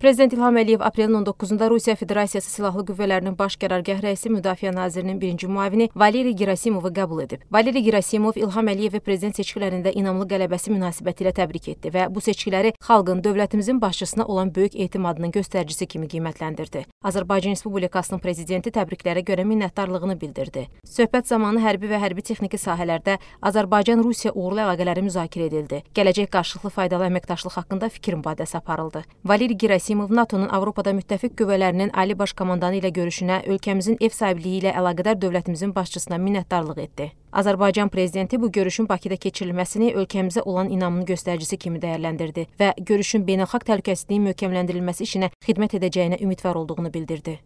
Prezident İlham Əliyev aprelin 19-da Rusiya Federasiyası Silahlı Qüvvələrinin Baş Qərargah rəisi Müdafiə Nazirinin birinci müavini Valeri Gerasimovu qəbul edib. Valeri Gerasimov İlham Əliyevi prezident seçkilərində inamlı qələbəsi münasibətilə təbrik etdi və bu seçkiləri xalqın, dövlətimizin başçısına olan böyük etimadının göstəricisi kimi qiymətləndirdi. Azərbaycan Respublikasının prezidenti təbriklərə görə minnətdarlığını bildirdi. Söhbət zamanı hərbi və hərbi texniki sahələrdə Azərbaycan-Rusiya uğurlu əlaqələri müzakirə edildi. Gələcək qarşılıqlı faydalı əməkdaşlıq haqqında fikir mübadiləsi aparıldı. Valeri Gerasimov Qerasimov NATO-nun Avropada müttəfiq qüvvələrinin ali baş komandanı ilə görüşünə ölkəmizin ev sahibliyi ilə əlaqədar dövlətimizin başçısına minnətdarlıq etdi. Azərbaycan prezidenti bu görüşün Bakıda keçirilməsini ölkəmizə olan inamın göstəricisi kimi dəyərləndirdi və görüşün beynəlxalq təhlükəsizliyin möhkəmləndirilməsi işinə xidmət edəcəyinə ümidvar olduğunu bildirdi.